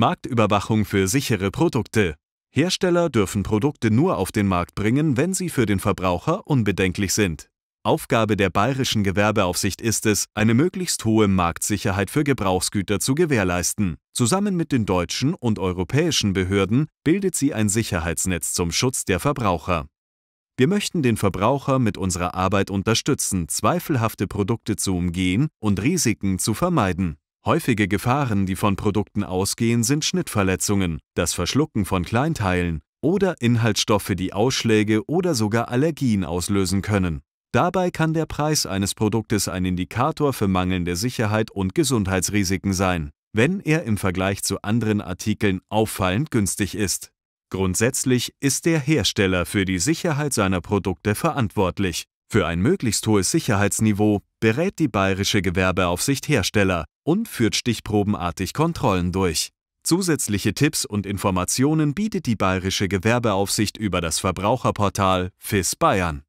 Marktüberwachung für sichere Produkte. Hersteller dürfen Produkte nur auf den Markt bringen, wenn sie für den Verbraucher unbedenklich sind. Aufgabe der bayerischen Gewerbeaufsicht ist es, eine möglichst hohe Marktsicherheit für Gebrauchsgüter zu gewährleisten. Zusammen mit den deutschen und europäischen Behörden bildet sie ein Sicherheitsnetz zum Schutz der Verbraucher. Wir möchten den Verbraucher mit unserer Arbeit unterstützen, zweifelhafte Produkte zu umgehen und Risiken zu vermeiden. Häufige Gefahren, die von Produkten ausgehen, sind Schnittverletzungen, das Verschlucken von Kleinteilen oder Inhaltsstoffe, die Ausschläge oder sogar Allergien auslösen können. Dabei kann der Preis eines Produktes ein Indikator für mangelnde Sicherheit und Gesundheitsrisiken sein, wenn er im Vergleich zu anderen Artikeln auffallend günstig ist. Grundsätzlich ist der Hersteller für die Sicherheit seiner Produkte verantwortlich. Für ein möglichst hohes Sicherheitsniveau berät die Bayerische Gewerbeaufsicht Hersteller und führt stichprobenartig Kontrollen durch. Zusätzliche Tipps und Informationen bietet die Bayerische Gewerbeaufsicht über das Verbraucherportal FIS Bayern.